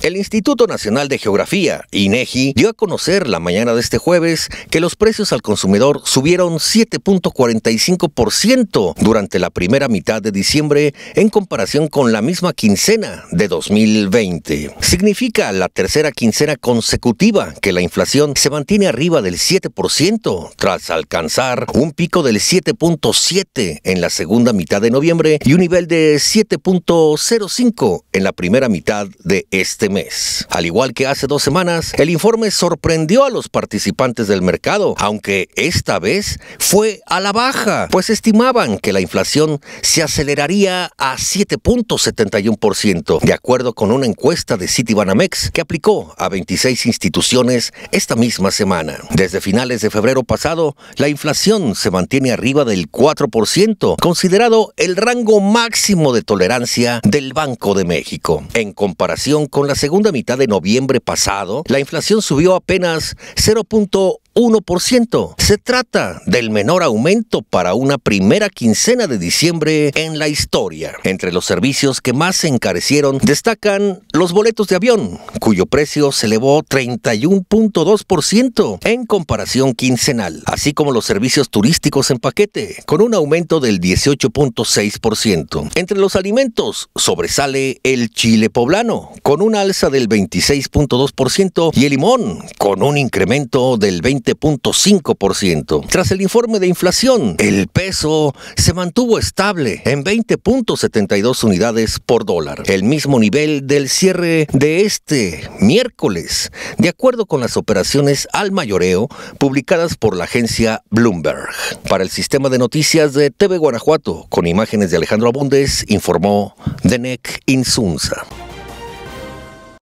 El Instituto Nacional de Geografía, INEGI, e dio a conocer la mañana de este jueves que los precios al consumidor subieron 7.45% durante la primera mitad de diciembre en comparación con la misma quincena de 2020. Significa la tercera quincena consecutiva que la inflación se mantiene arriba del 7% tras alcanzar un pico del 7.7 en la segunda mitad de noviembre y un nivel de 7.05 en la primera mitad de este este mes. Al igual que hace dos semanas, el informe sorprendió a los participantes del mercado, aunque esta vez fue a la baja, pues estimaban que la inflación se aceleraría a 7.71%, de acuerdo con una encuesta de Citibanamex que aplicó a 26 instituciones esta misma semana. Desde finales de febrero pasado, la inflación se mantiene arriba del 4%, considerado el rango máximo de tolerancia del Banco de México, en comparación con las segunda mitad de noviembre pasado, la inflación subió apenas 0.1 1%. Se trata del menor aumento para una primera quincena de diciembre en la historia. Entre los servicios que más se encarecieron destacan los boletos de avión, cuyo precio se elevó 31.2% en comparación quincenal, así como los servicios turísticos en paquete, con un aumento del 18.6%. Entre los alimentos sobresale el chile poblano, con un alza del 26.2% y el limón, con un incremento del 20 20.5%. Tras el informe de inflación, el peso se mantuvo estable en 20.72 unidades por dólar, el mismo nivel del cierre de este miércoles, de acuerdo con las operaciones al mayoreo publicadas por la agencia Bloomberg. Para el sistema de noticias de TV Guanajuato, con imágenes de Alejandro Abundes, informó Denek Insunza.